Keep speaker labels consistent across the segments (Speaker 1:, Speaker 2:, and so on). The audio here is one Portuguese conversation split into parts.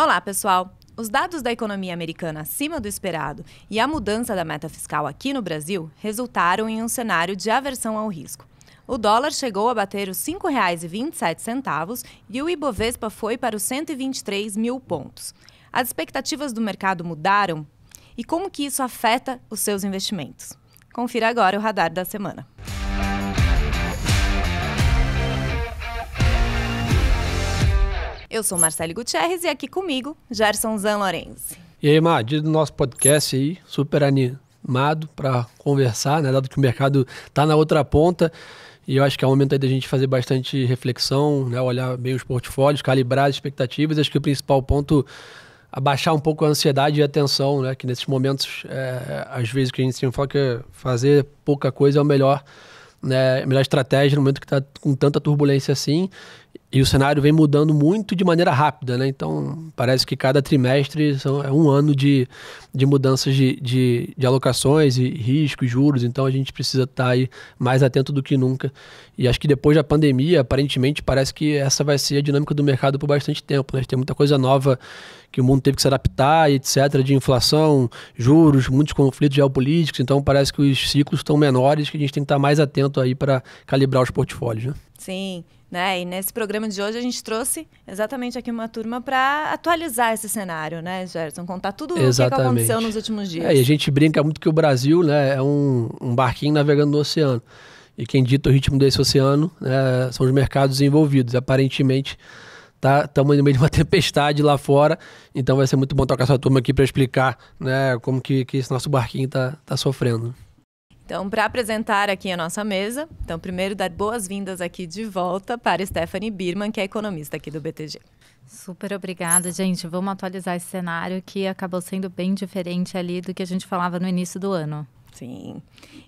Speaker 1: Olá, pessoal! Os dados da economia americana acima do esperado e a mudança da meta fiscal aqui no Brasil resultaram em um cenário de aversão ao risco. O dólar chegou a bater os R$ 5,27 e o Ibovespa foi para os 123 mil pontos. As expectativas do mercado mudaram? E como que isso afeta os seus investimentos? Confira agora o radar da semana. Eu sou Marcelo Gutierrez e aqui comigo, Gerson Zanlorenzi.
Speaker 2: E aí, Mar, dia do nosso podcast aí, super animado para conversar, né? Dado que o mercado tá na outra ponta. E eu acho que é o um momento aí da gente fazer bastante reflexão, né? olhar bem os portfólios, calibrar as expectativas. Acho que o principal ponto abaixar um pouco a ansiedade e a tensão, né? Que nesses momentos, é, às vezes, que a gente se enfoca que é fazer pouca coisa é o melhor, né? A melhor estratégia no momento que está com tanta turbulência assim. E o cenário vem mudando muito de maneira rápida, né? Então, parece que cada trimestre são, é um ano de, de mudanças de, de, de alocações e riscos, juros. Então, a gente precisa estar tá aí mais atento do que nunca. E acho que depois da pandemia, aparentemente, parece que essa vai ser a dinâmica do mercado por bastante tempo. Né? Tem muita coisa nova que o mundo teve que se adaptar, etc., de inflação, juros, muitos conflitos geopolíticos. Então, parece que os ciclos estão menores, que a gente tem que estar tá mais atento aí para calibrar os portfólios, né?
Speaker 1: Sim, né? E nesse programa de hoje a gente trouxe exatamente aqui uma turma para atualizar esse cenário, né, Gerson? Contar tudo exatamente. o que, aconteceu nos últimos dias. É, e a
Speaker 2: gente brinca muito que o Brasil né, é um, um barquinho navegando no oceano. E quem dita o ritmo desse oceano né, são os mercados envolvidos. Aparentemente, estamos tá, no meio de uma tempestade lá fora, então vai ser muito bom tocar essa turma aqui para explicar né, como que, que esse nosso barquinho está tá sofrendo.
Speaker 1: Então, para apresentar aqui a nossa mesa, então primeiro dar boas-vindas aqui de volta para Stephanie Birman, que é economista aqui do BTG. Super obrigada,
Speaker 3: gente. Vamos atualizar esse cenário que acabou sendo bem diferente ali do que a gente falava no início do ano. Sim.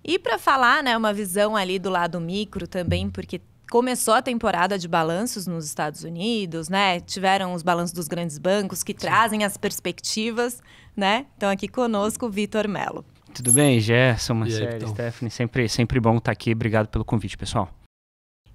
Speaker 1: E para falar, né, uma visão ali do lado micro também, porque começou a temporada de balanços nos Estados Unidos, né? Tiveram os balanços dos grandes bancos que trazem as perspectivas, né? Então aqui conosco o Vitor Mello.
Speaker 4: Tudo bem, Gerson, Marcelo, então? Stephanie, sempre, sempre bom estar aqui. Obrigado pelo convite, pessoal.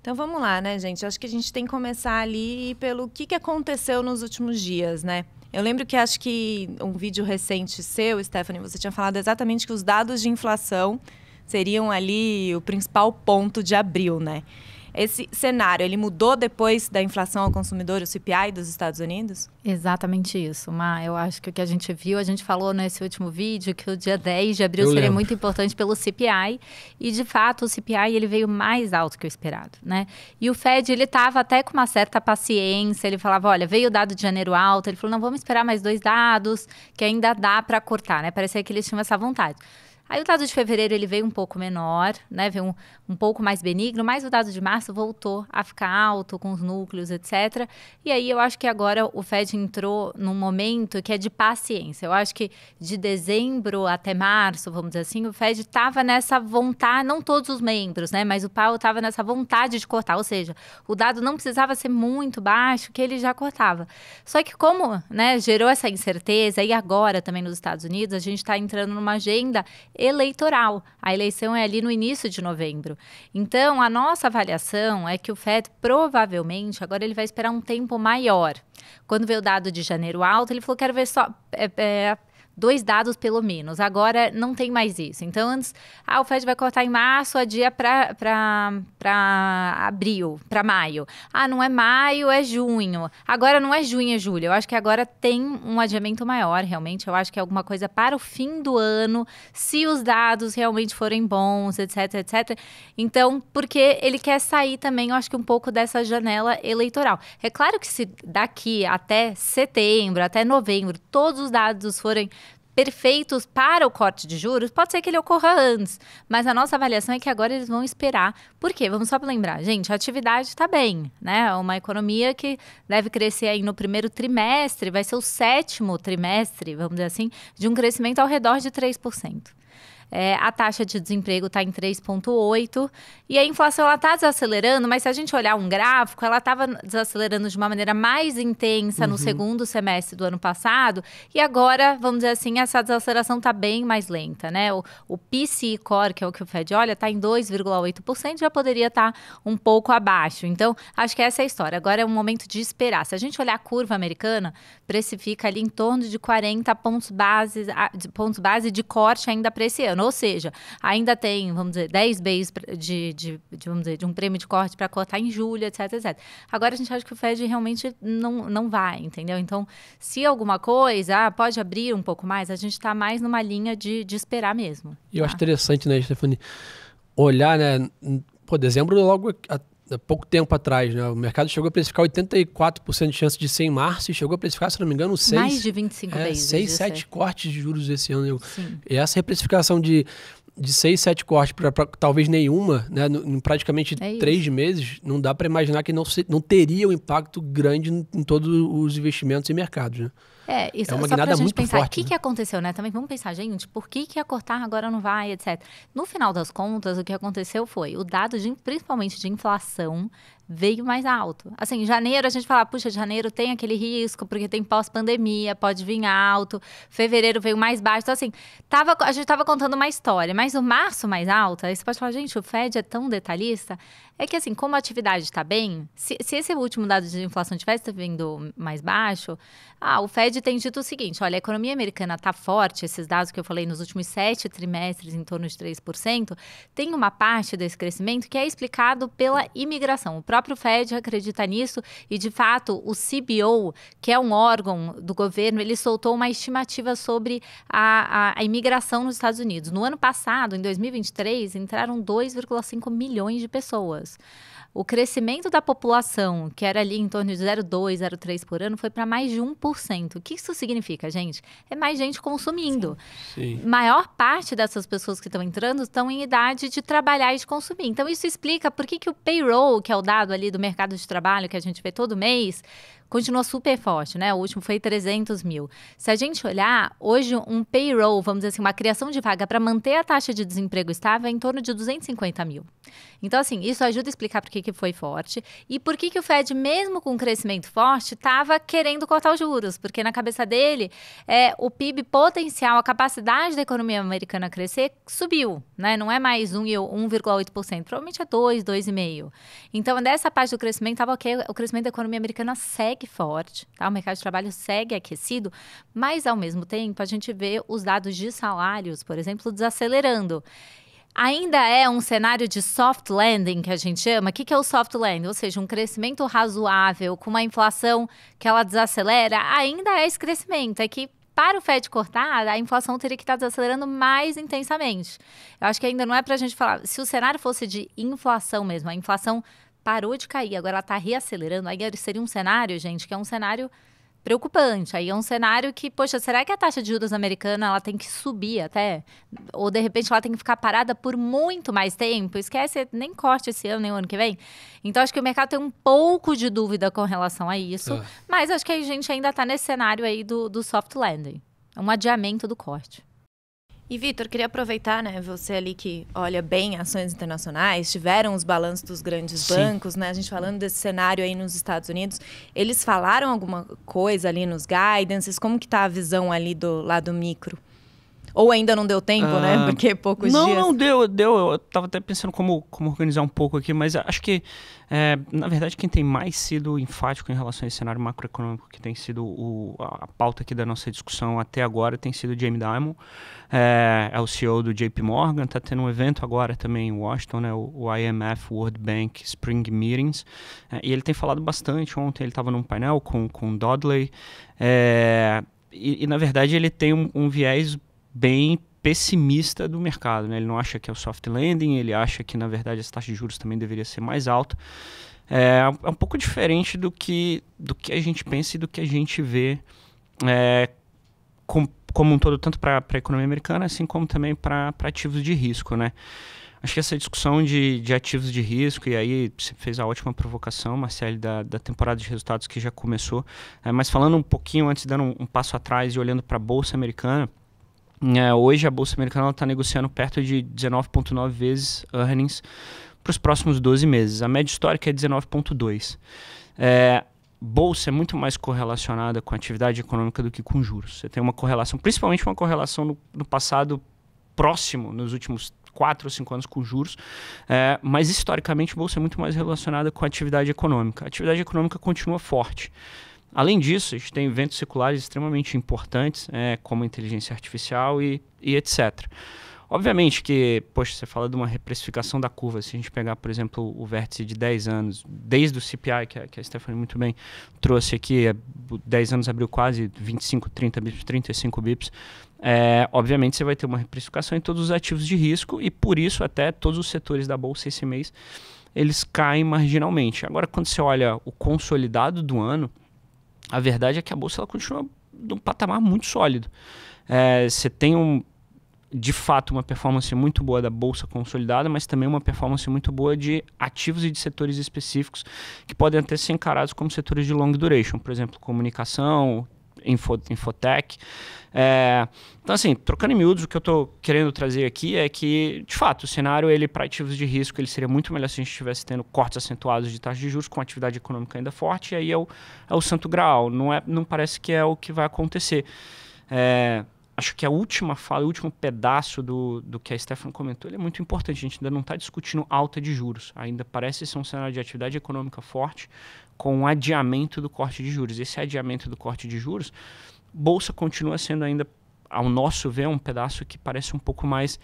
Speaker 1: Então vamos lá, né, gente? Acho que a gente tem que começar ali pelo que, que aconteceu nos últimos dias, né? Eu lembro que acho que um vídeo recente seu, Stephanie, você tinha falado exatamente que os dados de inflação seriam ali o principal ponto de abril, né? Esse cenário, ele mudou depois da inflação ao consumidor, o CPI dos Estados Unidos?
Speaker 3: Exatamente isso, Ma. Eu acho que o que a gente viu, a gente falou nesse último vídeo que o dia 10 de abril Eu seria lembro. muito importante pelo CPI. E, de fato, o CPI ele veio mais alto que o esperado, né? E o Fed, ele estava até com uma certa paciência. Ele falava, olha, veio o dado de janeiro alto. Ele falou, não, vamos esperar mais dois dados, que ainda dá para cortar, né? Parecia que eles tinham essa vontade. Aí o dado de fevereiro ele veio um pouco menor, né? Veio um, um pouco mais benigno, mas o dado de março voltou a ficar alto com os núcleos, etc. E aí eu acho que agora o Fed entrou num momento que é de paciência. Eu acho que de dezembro até março, vamos dizer assim, o Fed estava nessa vontade, não todos os membros, né, mas o Paulo estava nessa vontade de cortar, ou seja, o dado não precisava ser muito baixo que ele já cortava. Só que como, né, gerou essa incerteza e agora também nos Estados Unidos, a gente está entrando numa agenda eleitoral. A eleição é ali no início de novembro. Então, a nossa avaliação é que o FED provavelmente agora ele vai esperar um tempo maior. Quando veio o dado de janeiro alto, ele falou: quero ver só. É, é, dois dados pelo menos. Agora não tem mais isso. Então, antes, ah, o Fed vai cortar em março, adia para abril, para maio. Ah, não é maio, é junho. Agora não é junho, é julho. Eu acho que agora tem um adiamento maior, realmente. Eu acho que é alguma coisa para o fim do ano, se os dados realmente forem bons, etc, etc. Então, porque ele quer sair também, eu acho que um pouco dessa janela eleitoral. É claro que se daqui até setembro, até novembro, todos os dados forem perfeitos para o corte de juros, pode ser que ele ocorra antes, mas a nossa avaliação é que agora eles vão esperar. Por quê? Vamos só lembrar, gente, a atividade está bem, né? É uma economia que deve crescer aí no primeiro trimestre, vai ser o sétimo trimestre, vamos dizer assim, de um crescimento ao redor de 3%. É, a taxa de desemprego está em 3,8%. E a inflação está desacelerando, mas se a gente olhar um gráfico, ela estava desacelerando de uma maneira mais intensa uhum. no segundo semestre do ano passado. E agora, vamos dizer assim, essa desaceleração está bem mais lenta. Né? O, o PCI Core, que é o que o Fed olha, está em 2,8%, já poderia estar tá um pouco abaixo. Então, acho que essa é a história. Agora é um momento de esperar. Se a gente olhar a curva americana, precifica ali em torno de 40 pontos base, pontos base de corte ainda para esse ano ano, ou seja, ainda tem, vamos dizer, 10 BIs de, de, de, vamos dizer, de um prêmio de corte para cortar em julho, etc, etc. Agora a gente acha que o Fed realmente não, não vai, entendeu? Então, se alguma coisa, ah, pode abrir um pouco mais, a gente está mais numa linha de, de esperar mesmo.
Speaker 2: E eu acho tá? interessante, né, Stephanie, olhar, né, pô, dezembro logo é, há pouco tempo atrás, né? O mercado chegou a precificar 84% de chance de ser em março e chegou a precificar, se não me engano, 6... Mais de 25 é, vezes. 6, 7 cortes de juros esse ano. Sim. E essa reprecificação de de seis, sete cortes para talvez nenhuma, né, em praticamente é três meses, não dá para imaginar que não, não teria um impacto grande em, todos os investimentos e mercados, né?
Speaker 3: É, isso é uma só guinada muito pensar, forte. O que, né? que aconteceu, né? Também vamos pensar, gente, por que, que a cortar agora não vai, etc. No final das contas, o que aconteceu foi o dado, de, principalmente de inflação, veio mais alto. Assim, janeiro a gente fala, puxa, janeiro tem aquele risco, porque tem pós-pandemia, pode vir alto. Fevereiro veio mais baixo. Então, assim, tava, a gente estava contando uma história, mas o março mais alto, aí você pode falar, gente, o Fed é tão detalhista. É que assim, como a atividade está bem, se, se, esse último dado de inflação tivesse vindo mais baixo, ah, o Fed tem dito o seguinte: olha, a economia americana está forte, esses dados que eu falei nos últimos sete trimestres, em torno de 3%, tem uma parte desse crescimento que é explicado pela imigração. O próprio Fed acredita nisso e, de fato, o CBO, que é um órgão do governo, ele soltou uma estimativa sobre a, a, a imigração nos Estados Unidos. No ano passado, em 2023, entraram 2,5 milhões de pessoas. O crescimento da população, que era ali em torno de 0,2, 0,3 por ano, foi para mais de 1%. O que isso significa, gente? É mais gente consumindo. Sim. Sim. Maior parte dessas pessoas que estão entrando estão em idade de trabalhar e de consumir. Então, isso explica por que, que o payroll, que é o dado ali do mercado de trabalho que a gente vê todo mês, continua super forte, né? O último foi 300 mil. Se a gente olhar, hoje um payroll, vamos dizer assim, uma criação de vaga para manter a taxa de desemprego estável é em torno de 250 mil. Então, assim, isso ajuda a explicar por que, que foi forte e por que, que o Fed, mesmo com um crescimento forte, estava querendo cortar os juros, porque na cabeça dele, é, o PIB potencial, a capacidade da economia americana crescer subiu, né? Não é mais 1,8%, provavelmente é 2, 2,5%. Então, dessa parte do crescimento, estava ok, o crescimento da economia americana segue segue forte, tá? O mercado de trabalho segue aquecido, mas ao mesmo tempo a gente vê os dados de salários, por exemplo, desacelerando. Ainda é um cenário de soft landing que a gente chama. O que, que é o soft landing? Ou seja, um crescimento razoável com uma inflação que ela desacelera, ainda é esse crescimento. É que para o Fed cortar, a inflação teria que estar desacelerando mais intensamente. Eu acho que ainda não é para a gente falar. Se o cenário fosse de inflação mesmo, a inflação parou de cair, agora ela está reacelerando. Aí seria um cenário, gente, que é um cenário preocupante. Aí é um cenário que, poxa, será que a taxa de juros americana ela tem que subir até? Ou de repente ela tem que ficar parada por muito mais tempo? Esquece, nem corte esse ano, nem o ano que vem. Então acho que o mercado tem um pouco de dúvida com relação a isso. Ah. Mas acho que a gente ainda está nesse cenário aí do, do soft landing. É um adiamento do corte.
Speaker 1: E Vitor, queria aproveitar, né, você ali que olha bem ações internacionais, tiveram os balanços dos grandes Sim. bancos, né? A gente falando desse cenário aí nos Estados Unidos, eles falaram alguma coisa ali nos guidances? Como que tá a visão ali do lado micro? Ou ainda não deu tempo, né, ah, né? Porque é poucos não, dias. Não, não
Speaker 4: deu, deu. Eu tava até pensando como, como organizar um pouco aqui, mas acho que, é, na verdade, quem tem mais sido enfático em relação a esse cenário macroeconômico, que tem sido o, a, a pauta aqui da nossa discussão até agora, tem sido Jamie Dimon é, é o CEO do JP Morgan, está tendo um evento agora também em Washington, né, o, IMF World Bank Spring Meetings, é, e ele tem falado bastante. Ontem ele estava num painel com, com Dodley, é, e, e, na verdade ele tem um, um viés bem pessimista do mercado. Né? Ele não acha que é o soft landing, ele acha que, na verdade, as taxas de juros também deveria ser mais alta. É, é um pouco diferente do que, do que a gente pensa e do que a gente vê é, com, como um todo, tanto para a economia americana, assim como também para ativos de risco, né? Acho que essa discussão de, de ativos de risco, e aí você fez a ótima provocação, Marcelo, da, da temporada de resultados que já começou. É, mas falando um pouquinho antes, dando um, um passo atrás e olhando para a Bolsa Americana, é, hoje a Bolsa Americana está negociando perto de 19,9 vezes earnings para os próximos 12 meses. A média histórica é 19,2. É, bolsa é muito mais correlacionada com a atividade econômica do que com juros. Você tem uma correlação, principalmente uma correlação no, no passado próximo, nos últimos quatro ou cinco anos com juros, é, mas historicamente bolsa é muito mais relacionada com a atividade econômica. A atividade econômica continua forte. Além disso, a gente tem eventos seculares extremamente importantes, é, como inteligência artificial e, e etc. Obviamente que, poxa, você fala de uma reprecificação da curva. Se a gente pegar, por exemplo, o vértice de 10 anos, desde o CPI, que a, que a Stephanie muito bem trouxe aqui, 10 é, anos abriu quase 25, 30 bips, 35 bips. É, obviamente você vai ter uma reprecificação em todos os ativos de risco e por isso até todos os setores da bolsa esse mês eles caem marginalmente. Agora, quando você olha o consolidado do ano, a verdade é que a bolsa ela continua num patamar muito sólido. É, você tem um de fato, uma performance muito boa da bolsa consolidada, mas também uma performance muito boa de ativos e de setores específicos que podem até ser encarados como setores de long duration, por exemplo, comunicação, info, infotech. É, então, assim, trocando em miúdos, o que eu estou querendo trazer aqui é que, de fato, o cenário ele para ativos de risco ele seria muito melhor se a gente estivesse tendo cortes acentuados de taxa de juros com atividade econômica ainda forte, e aí é o, é o santo graal. Não, é, não parece que é o que vai acontecer. É, acho que a última fala, o último pedaço do, do que a Stefan comentou, é muito importante. A gente ainda não está discutindo alta de juros. Ainda parece ser um cenário de atividade econômica forte com um adiamento do corte de juros. Esse adiamento do corte de juros, bolsa continua sendo ainda, ao nosso ver, um pedaço que parece um pouco mais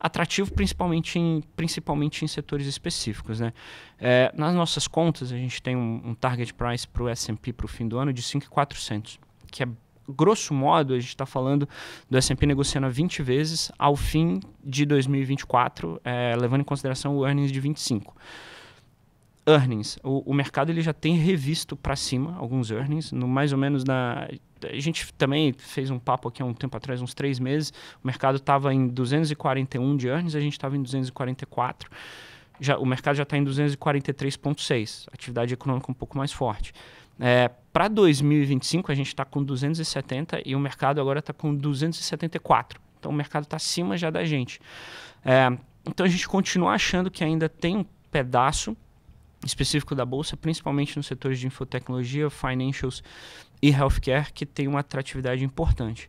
Speaker 4: atrativo principalmente em, principalmente em setores específicos. Né? É, nas nossas contas, a gente tem um, um target price para o S&P para o fim do ano de 5,400, que é grosso modo, a gente está falando do S&P negociando a 20 vezes ao fim de 2024, é, levando em consideração o earnings de 25 earnings. O, o, mercado ele já tem revisto para cima alguns earnings, no mais ou menos na. A gente também fez um papo aqui há um tempo atrás, uns três meses. O mercado estava em 241 de earnings, a gente estava em 244. Já, o mercado já está em 243,6. Atividade econômica um pouco mais forte. É, para 2025, a gente está com 270 e o mercado agora está com 274. Então, o mercado está acima já da gente. É, então, a gente continua achando que ainda tem um pedaço específico da bolsa, principalmente nos setores de infotecnologia, financials e healthcare, que tem uma atratividade importante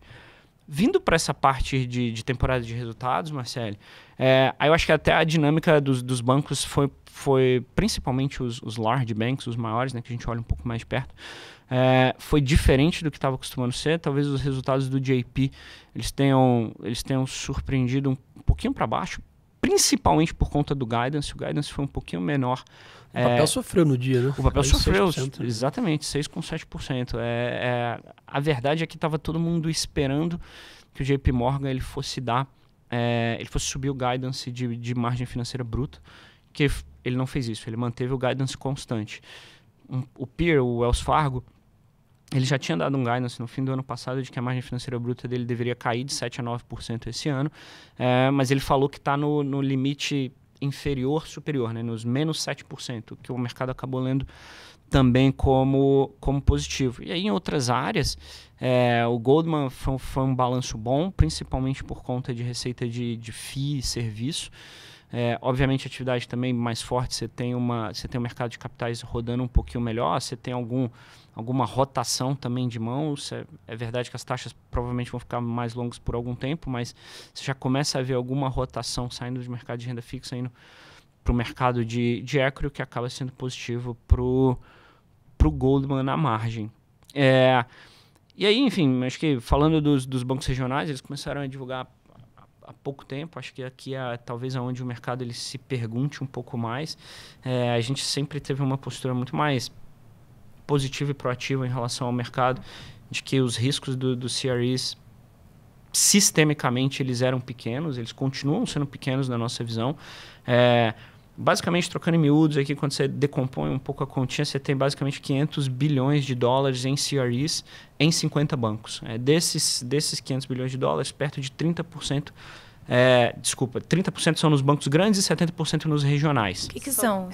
Speaker 4: vindo para essa parte de, de, temporada de resultados, Marcelo, é, aí eu acho que até a dinâmica dos, dos bancos foi, foi principalmente os, os, large banks, os maiores, né, que a gente olha um pouco mais de perto, é, foi diferente do que estava acostumando ser. Talvez os resultados do JP eles tenham, eles tenham surpreendido um pouquinho para baixo, principalmente por conta do guidance. O guidance foi um pouquinho menor o papel é. sofreu no dia, né? O papel Mais sofreu, exatamente, 6,7%. É, é, a verdade é que estava todo mundo esperando que o JP Morgan ele fosse dar, é, ele fosse subir o guidance de, de margem financeira bruta, que ele não fez isso, ele manteve o guidance constante. Um, o peer, o Wells Fargo, ele já tinha dado um guidance no fim do ano passado de que a margem financeira bruta dele deveria cair de 7 a 9% esse ano, é, mas ele falou que está no, no limite inferior, superior, né? nos menos 7%, que o mercado acabou lendo também como, como positivo. E aí, em outras áreas, é, o Goldman foi, foi, um balanço bom, principalmente por conta de receita de, de FII e serviço. É, obviamente, atividade também mais forte, você tem, uma, você tem um mercado de capitais rodando um pouquinho melhor, você tem algum, alguma rotação também de mãos. É, é, verdade que as taxas provavelmente vão ficar mais longas por algum tempo, mas você já começa a ver alguma rotação saindo do mercado de renda fixa, indo para o mercado de, de equity, que acaba sendo positivo para o Goldman na margem. É, e aí, enfim, acho que falando dos, dos bancos regionais, eles começaram a divulgar há pouco tempo. Acho que aqui é talvez aonde o mercado ele se pergunte um pouco mais. É, a gente sempre teve uma postura muito mais positiva e proativa em relação ao mercado, de que os riscos do, do CREs sistemicamente eles eram pequenos, eles continuam sendo pequenos na nossa visão. É, basicamente trocando em miúdos aqui, quando você decompõe um pouco a continha, você tem basicamente 500 bilhões de dólares em CREs em 50 bancos. É, desses, desses 500 bilhões de dólares, perto de 30%. É, desculpa, 30% são nos bancos grandes e 70% nos regionais. O que, que, são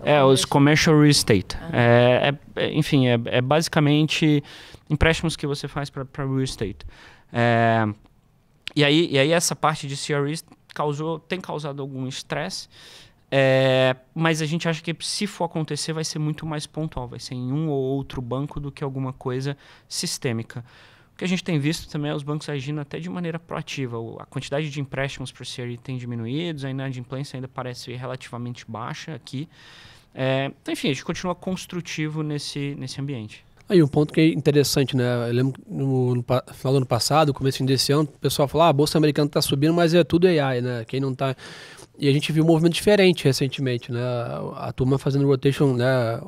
Speaker 4: é. É, os Commercial Real Estate. Ah. É, é, é, enfim, é, é, basicamente empréstimos que você faz para real estate. É, e, aí, e aí essa parte de CREs causou, tem causado algum estresse é, mas a gente acha que se for acontecer, vai ser muito mais pontual, vai ser em um ou outro banco do que alguma coisa sistêmica. O que a gente tem visto também é os bancos agindo até de maneira proativa. a quantidade de empréstimos por série tem diminuído, a inadimplência ainda parece relativamente baixa aqui. É, então, enfim, a gente continua construtivo nesse, nesse ambiente.
Speaker 2: Aí um ponto que é interessante, né? Eu lembro no, no, final do ano passado, começo desse ano, o pessoal falou: ah, a Bolsa Americana está subindo, mas é tudo AI, né? Quem não está e a gente viu um movimento diferente recentemente, né? A, a turma fazendo rotation, né?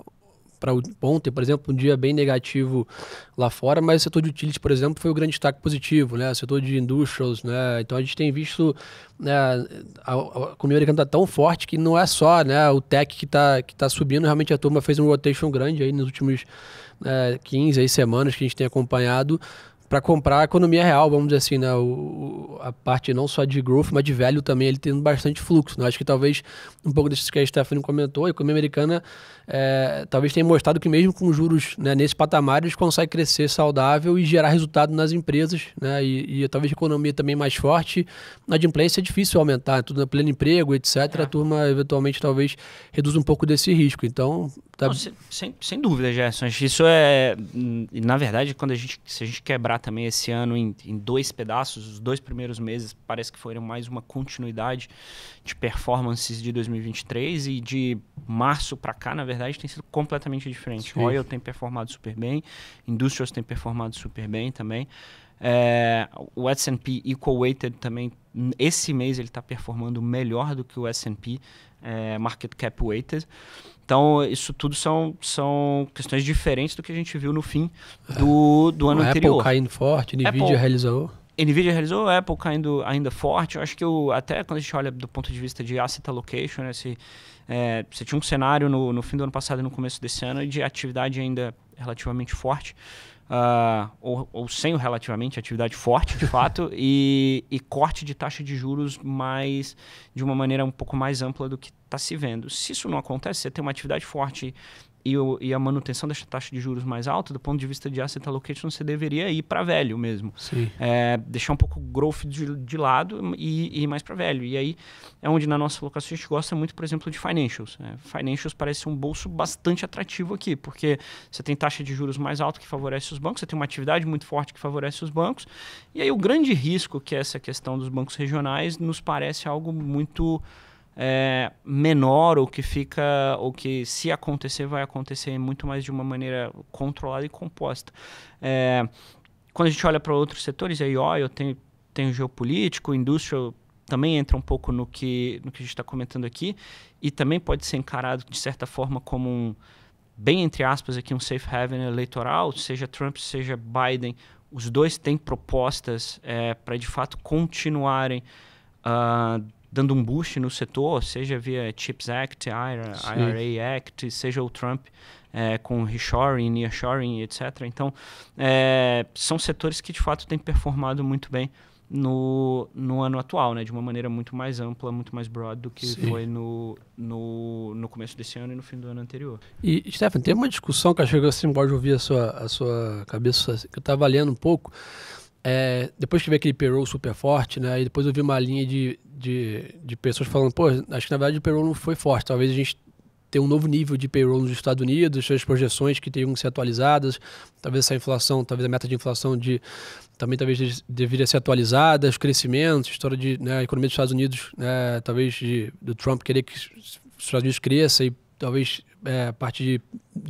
Speaker 2: Para ontem, por exemplo, um dia bem negativo lá fora, mas o setor de utilities, por exemplo, foi o um grande destaque positivo, né? O setor de industrials, né? Então a gente tem visto, né? A, a economia americana está tão forte que não é só, né? O tech que está que tá subindo, realmente a turma fez um rotation grande aí nos últimos é, né, 15 aí, semanas que a gente tem acompanhado para comprar a economia real, vamos dizer assim, né? O, a parte não só de growth, mas de velho também, ele tendo bastante fluxo. Né? Acho que talvez um pouco disso que a Stephanie comentou, a economia americana é, talvez tenha mostrado que mesmo com juros né, nesse patamar, eles conseguem crescer saudável e gerar resultado nas empresas. Né? E, e talvez a economia também mais forte, na adimplência é difícil aumentar, é tudo pleno emprego, etc. É. A turma eventualmente talvez reduz um pouco desse risco. Então,
Speaker 4: Tá... Não, sem, sem dúvida, Gerson. Isso é. Hum, na verdade, quando a gente. Se a gente quebrar também esse ano em, em dois pedaços, os dois primeiros meses parece que foram mais uma continuidade de performances de 2023 e de março para cá, na verdade, tem sido completamente diferente. Sim. Oil tem performado super bem, Industrials tem performado super bem também. É, o S&P Equal Weighted também, esse mês ele está performando melhor do que o S&P é, Market Cap Weighted. Então, isso tudo são, são questões diferentes do que a gente viu no fim do, do ano Apple anterior. Apple caindo forte, Nvidia Apple, realizou. Nvidia realizou, Apple caindo ainda forte. Eu acho que o até quando a gente olha do ponto de vista de asset allocation, né, se, é, você tinha um cenário no, no fim do ano passado e no começo desse ano de atividade ainda relativamente forte uh, ou, ou, sem relativamente atividade forte, de fato, e, e, corte de taxa de juros mais de uma maneira um pouco mais ampla do que está se vendo. Se isso não acontece, você tem uma atividade forte e, o, e, a manutenção dessa taxa de juros mais alta, do ponto de vista de asset allocation, você deveria ir para velho mesmo. É, deixar um pouco o growth de, de lado e, e ir mais para velho. E aí é onde na nossa locação a gente gosta muito, por exemplo, de financials. Né? Financials parece um bolso bastante atrativo aqui, porque você tem taxa de juros mais alta que favorece os bancos, você tem uma atividade muito forte que favorece os bancos. E aí o grande risco que é essa questão dos bancos regionais nos parece algo muito é, menor ou que fica, ou que se acontecer, vai acontecer muito mais de uma maneira controlada e composta. É, quando a gente olha para outros setores, aí, ó, eu tenho, tenho geopolítico, indústria também entra um pouco no que, no que a gente está comentando aqui, e também pode ser encarado, de certa forma, como um, bem entre aspas aqui, um safe haven eleitoral, seja Trump, seja Biden, os dois têm propostas é, para, de fato, continuarem uh, dando um boost no setor, seja via Chips Act, IRA, IRA Act, seja o Trump é, com reshoring, nearshoring, etc. Então, é, são setores que de fato têm performado muito bem no, no ano atual, né? de uma maneira muito mais ampla, muito mais broad do que Sim. foi no, no, no começo desse ano e no fim do ano anterior.
Speaker 2: E, Stefan, tem uma discussão que eu que eu assim, gosto de ouvir a sua, a sua cabeça, que eu estava lendo um pouco, é, depois que veio aquele payroll super forte, né? E depois eu vi uma linha de, de, de pessoas falando, pô, acho que na verdade o payroll não foi forte. Talvez a gente tenha um novo nível de payroll nos Estados Unidos, suas projeções que teriam que ser atualizadas, talvez essa inflação, talvez a meta de inflação de também talvez deveria ser atualizada, os crescimentos, história de né, a economia dos Estados Unidos, né, talvez de, do Trump querer que os Estados Unidos cresça e talvez é, a partir de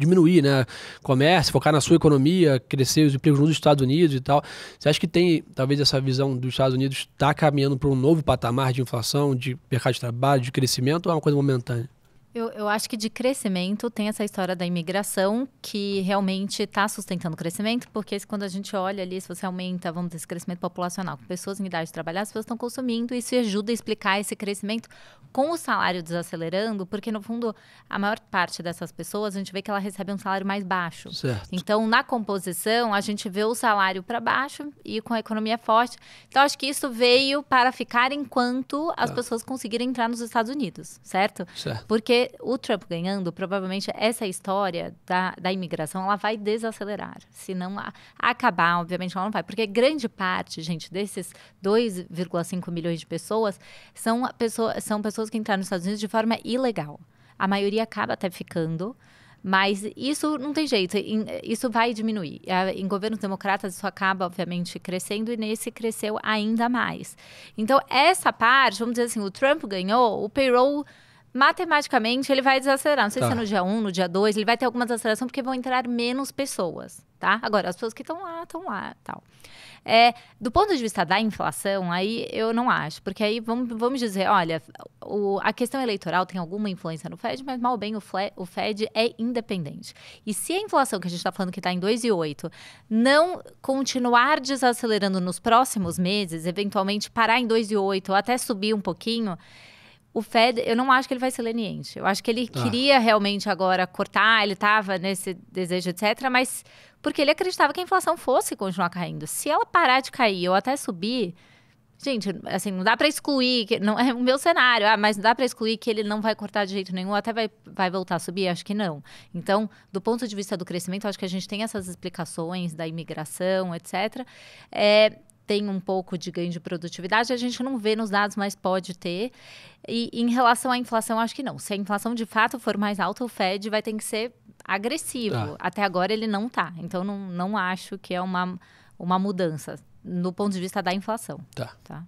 Speaker 2: diminuir né, comércio, focar na sua economia, crescer os empregos nos Estados Unidos e tal. Você acha que tem, talvez, essa visão dos Estados Unidos está caminhando para um novo patamar de inflação, de mercado de trabalho, de crescimento ou é uma coisa momentânea?
Speaker 3: Eu, eu, acho que de crescimento tem essa história da imigração que realmente está sustentando o crescimento, porque quando a gente olha ali, se você aumenta, vamos dizer, esse crescimento populacional com pessoas em idade de trabalhar, as pessoas estão consumindo, isso ajuda a explicar esse crescimento com o salário desacelerando, porque no fundo, a maior parte dessas pessoas, a gente vê que ela recebe um salário mais baixo. Certo. Então, na composição, a gente vê o salário para baixo e com a economia forte. Então, acho que isso veio para ficar enquanto as tá. pessoas conseguirem entrar nos Estados Unidos, certo? Certo. Porque o Trump ganhando, provavelmente essa história da, da imigração ela vai desacelerar, se não acabar, obviamente ela não vai. Porque grande parte, gente, desses 2,5 milhões de pessoas são, pessoa, são pessoas que entraram nos Estados Unidos de forma ilegal. A maioria acaba até ficando. Mas isso não tem jeito, isso vai diminuir. Em governos democratas, isso acaba, obviamente, crescendo, e nesse cresceu ainda mais. Então, essa parte, vamos dizer assim, o Trump ganhou, o payroll matematicamente ele vai desacelerar. Não sei tá. se é tá. no dia 1, no dia 2, ele vai ter alguma desaceleração porque vão entrar menos pessoas, tá? Agora, as pessoas que estão lá, estão lá, tal. É, do ponto de vista da inflação, aí eu não acho, porque aí vamos, vamos dizer, olha, o, a questão eleitoral tem alguma influência no Fed, mas mal bem o, fle, o Fed é independente. E se a inflação que a gente está falando que está em 2,8 não continuar desacelerando nos próximos meses, eventualmente parar em 2,8 ou até subir um pouquinho, o Fed, eu não acho que ele vai ser leniente. Eu acho que ele ah. queria realmente agora cortar, ele estava nesse desejo, etc. Mas porque ele acreditava que a inflação fosse continuar caindo. Se ela parar de cair ou até subir, gente, assim, não dá para excluir, que, não é o meu cenário, ah, mas não dá para excluir que ele não vai cortar de jeito nenhum, até vai, vai voltar a subir, acho que não. Então, do ponto de vista do crescimento, acho que a gente tem essas explicações da imigração, etc. É, tem um pouco de ganho de produtividade, a gente não vê nos dados, mas pode ter. E em relação à inflação, acho que não. Se a inflação de fato for mais alta, o Fed vai ter que ser agressivo. Ah. Até agora ele não está. Então não, não acho que é uma, uma mudança no ponto de vista da inflação. Tá. tá?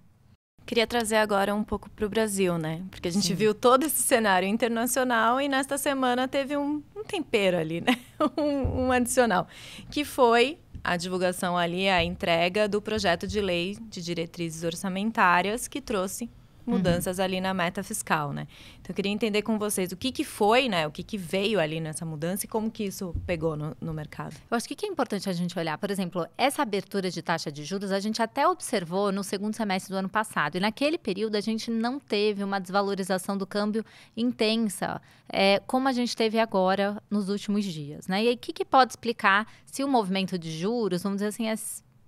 Speaker 3: Queria trazer agora um pouco
Speaker 1: para o Brasil, né? Porque a gente Sim. viu todo esse cenário internacional e nesta semana teve um, um tempero ali, né? um, um adicional, que foi a divulgação ali, é a entrega do projeto de lei de diretrizes orçamentárias que trouxe mudanças uhum. ali na meta fiscal, né? Então eu queria entender com vocês o que, que foi, né? O que, que veio ali nessa
Speaker 3: mudança e como que isso pegou no, no mercado. Eu acho que o que é importante a gente olhar, por exemplo, essa abertura de taxa de juros a gente até observou no segundo semestre do ano passado. E naquele período a gente não teve uma desvalorização do câmbio intensa, é, como a gente teve agora nos últimos dias, né? E aí o que, que pode explicar se o movimento de juros, vamos dizer assim, é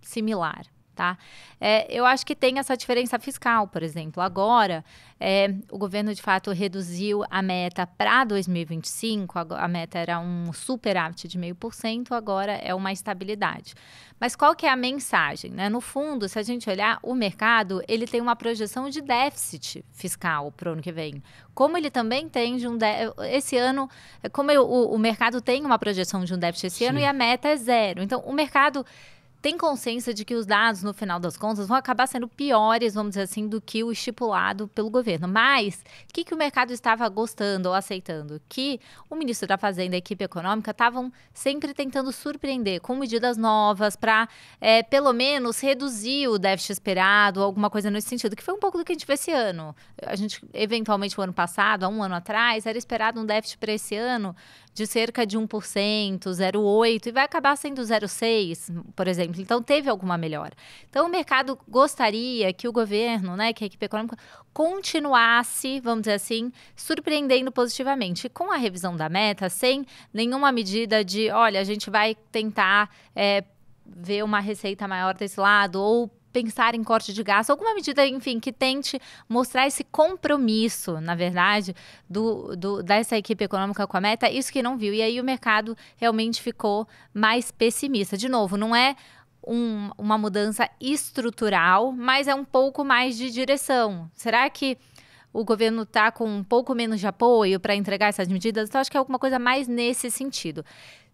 Speaker 3: similar? tá? É, eu acho que tem essa diferença fiscal, por exemplo. Agora, é, o governo de fato reduziu a meta para 2025, a, a meta era um superávit de 0,5%, agora é uma estabilidade. Mas qual que é a mensagem? Né? No fundo, se a gente olhar o mercado, ele tem uma projeção de déficit fiscal para o ano que vem. Como ele também tem de um déficit, esse ano, como eu, o, o, mercado tem uma projeção de um déficit esse Sim. ano e a meta é zero. Então, o mercado tem consciência de que os dados, no final das contas, vão acabar sendo piores, vamos dizer assim, do que o estipulado pelo governo. Mas o que, que o mercado estava gostando ou aceitando? Que o ministro da Fazenda e a equipe econômica estavam sempre tentando surpreender com medidas novas para, é, pelo menos, reduzir o déficit esperado, alguma coisa nesse sentido, que foi um pouco do que a gente vê esse ano. A gente, eventualmente, o ano passado, há um ano atrás, era esperado um déficit para esse ano de cerca de 1%, 0,8% e vai acabar sendo 0,6%, por exemplo. Então, teve alguma melhora. Então, o mercado gostaria que o governo, né, que a equipe econômica, continuasse, vamos dizer assim, surpreendendo positivamente. com a revisão da meta, sem nenhuma medida de, olha, a gente vai tentar. É, ver uma receita maior desse lado ou pensar em corte de gasto, alguma medida, enfim, que tente mostrar esse compromisso, na verdade, do, do, dessa equipe econômica com a meta, isso que não viu. E aí o mercado realmente ficou mais pessimista. De novo, não é um, uma mudança estrutural, mas é um pouco mais de direção. Será que o governo está com um pouco menos de apoio para entregar essas medidas? Então, acho que é alguma coisa mais nesse sentido.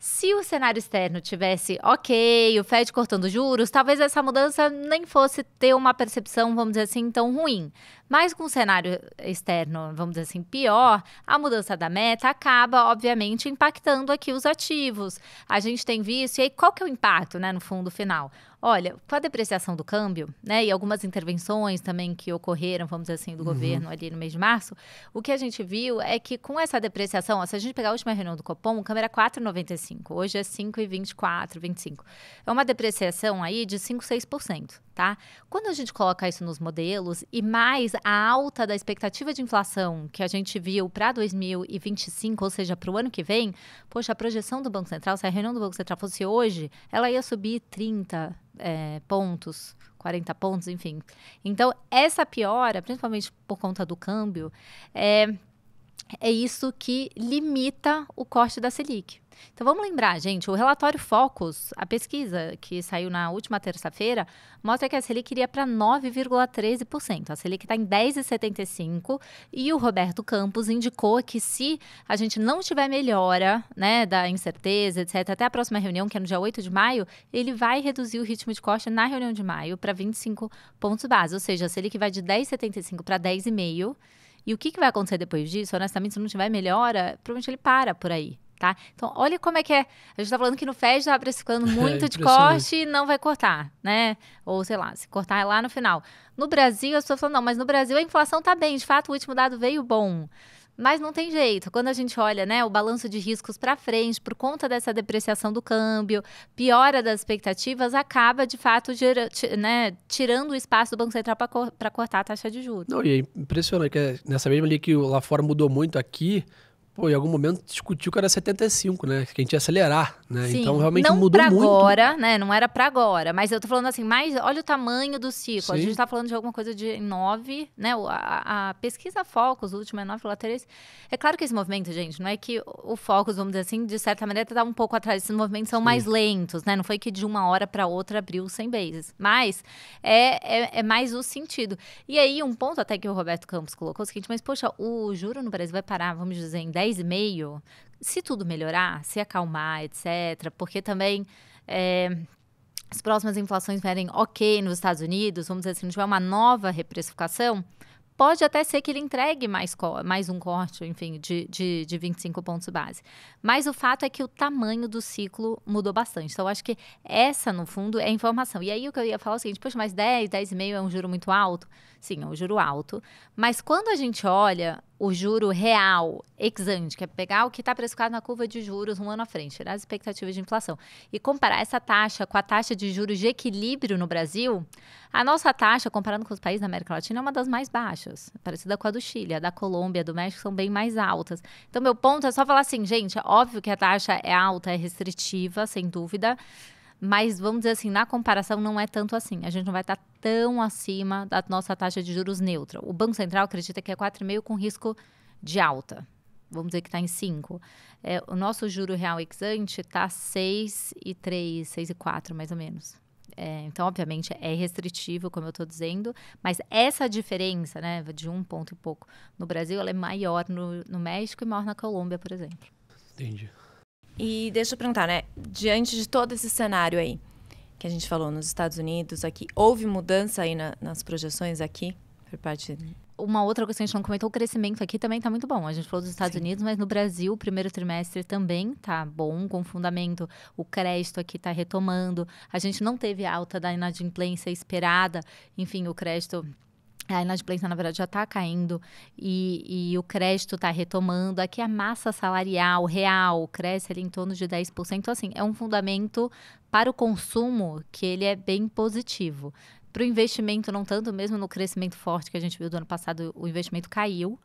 Speaker 3: Se o cenário externo tivesse ok, o Fed cortando juros, talvez essa mudança nem fosse ter uma percepção, vamos dizer assim, tão ruim. Mas com o cenário externo, vamos dizer assim, pior, a mudança da meta acaba, obviamente, impactando aqui os ativos. A gente tem visto, e aí qual que é o impacto, né, no fundo final? Olha, com a depreciação do câmbio, né, e algumas intervenções também que ocorreram, vamos dizer assim, do uhum. governo ali no mês de março, o que a gente viu é que com essa depreciação, ó, se a gente pegar a última reunião do Copom, o câmbio era 4,95, hoje é 5,24, 25. É uma depreciação aí de 5, 6%. Tá? Quando a gente coloca isso nos modelos e mais a alta da expectativa de inflação que a gente viu para 2025, ou seja, para o ano que vem, poxa, a projeção do Banco Central, se a reunião do Banco Central fosse hoje, ela ia subir 30 é, eh, pontos, 40 pontos, enfim. Então, essa piora, principalmente por conta do câmbio, é, é isso que limita o corte da Selic. Então vamos lembrar, gente, o relatório Focus, a pesquisa que saiu na última terça-feira, mostra que a Selic iria para 9,13%. A Selic está em 10,75% e o Roberto Campos indicou que se a gente não tiver melhora né, da incerteza, etc., até a próxima reunião, que é no dia 8 de maio, ele vai reduzir o ritmo de corte na reunião de maio para 25 pontos base. Ou seja, a Selic vai de 10,75% para 10,5%. E o que, que vai acontecer depois disso? Honestamente, se não tiver melhora, provavelmente ele para por aí. Tá? Então, olha como é que é. A gente está falando que no FED está precificando é, muito é, de corte e não vai cortar, né? Ou sei lá, se cortar é lá no final. No Brasil, as pessoas falam, não, mas no Brasil a inflação está bem. De fato, o último dado veio bom. Mas não tem jeito. Quando a gente olha, né, o balanço de riscos para frente por conta dessa depreciação do câmbio, piora das expectativas, acaba de fato gera, né, tirando o espaço do Banco Central para co cortar a taxa de juros. Não,
Speaker 2: e é impressionante que é nessa mesma linha que lá fora mudou muito aqui, Pô, em algum momento discutiu que era 75, né? Que a gente ia acelerar, né? Sim, então realmente não mudou pra muito. agora,
Speaker 3: né? Não era para agora, mas eu tô falando assim, mas olha o tamanho do ciclo. Sim. A gente tá falando de alguma coisa de 9, né? A, a pesquisa Focus, o último é 9,3. É claro que esse movimento, gente, não é que o Focus, vamos dizer assim, de certa maneira tá um pouco atrás. Esses movimentos são Sim. mais lentos, né? Não foi que de uma hora para outra abriu 100 bases. Mas é, é, é, mais o sentido. E aí, um ponto até que o Roberto Campos colocou, é o seguinte, mas poxa, o juro no Brasil vai parar, vamos dizer, em 10 10,5, se tudo melhorar, se acalmar, etc., porque também. É, as próximas inflações vierem ok nos Estados Unidos, vamos dizer, se não tiver uma nova reprecificação, pode até ser que ele entregue mais, mais um corte, enfim, de, de, de 25 pontos base. Mas o fato é que o tamanho do ciclo mudou bastante. Então, acho que essa, no fundo, é a informação. E aí o que eu ia falar é o seguinte: poxa, mas 10, 10,5 é um juro muito alto? Sim, é um juro alto. Mas quando a gente olha o juro real ex-ante, que é pegar o que está precificado na curva de juros um ano à frente, as expectativas de inflação, e comparar essa taxa com a taxa de juros de equilíbrio no Brasil, a nossa taxa, comparando com os países da América Latina, é uma das mais baixas, parecida com a do Chile, a da Colômbia, do México, são bem mais altas. Então, meu ponto é só falar assim, gente, é óbvio que a taxa é alta, é restritiva, sem dúvida, mas vamos dizer assim, na comparação não é tanto assim. A gente não vai estar tão acima da nossa taxa de juros neutra. O Banco Central acredita que é 4,5 com risco de alta. Vamos dizer que está em 5. É, o nosso juro real ex-ante está 6,3, 6,4 mais ou menos. É, então, obviamente, é restritivo, como eu estou dizendo, mas essa diferença, né, de um ponto e pouco no Brasil, ela é maior no, no México e maior na Colômbia, por exemplo.
Speaker 2: Entendi.
Speaker 1: E deixa eu perguntar, né? Diante de todo esse cenário aí que a gente falou nos Estados Unidos, aqui, houve mudança aí na, nas projeções aqui por parte
Speaker 3: uma outra coisa que a gente não comentou, o crescimento aqui também está muito bom. A gente falou dos Estados Sim. Unidos, mas no Brasil, o primeiro trimestre também está bom, com fundamento. O crédito aqui está retomando. A gente não teve alta da inadimplência esperada. Enfim, o crédito a inadimplência, na verdade, já está caindo e, e, o crédito está retomando. Aqui a massa salarial real cresce ali em torno de 10%. Então, assim, é um fundamento para o consumo que ele é bem positivo. Para o investimento, não tanto, mesmo no crescimento forte que a gente viu do ano passado, o investimento caiu.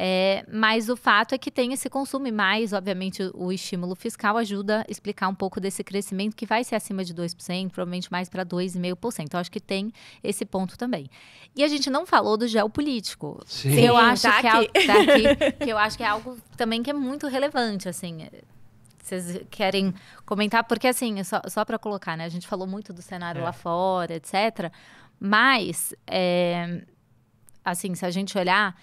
Speaker 3: É, mas o fato é que tem esse consumo e mais, obviamente, o estímulo fiscal ajuda a explicar um pouco desse crescimento que vai ser acima de 2%, provavelmente mais para 2,5%. Então, acho que tem esse ponto também. E a gente não falou do geopolítico. Sim. Que eu acho tá que, é aqui. É, tá aqui, que eu acho que é algo também que é muito relevante, assim vocês querem comentar, porque assim, só, só para colocar, né? A gente falou muito do cenário é. lá fora, etc. Mas, é, assim, se a gente olhar,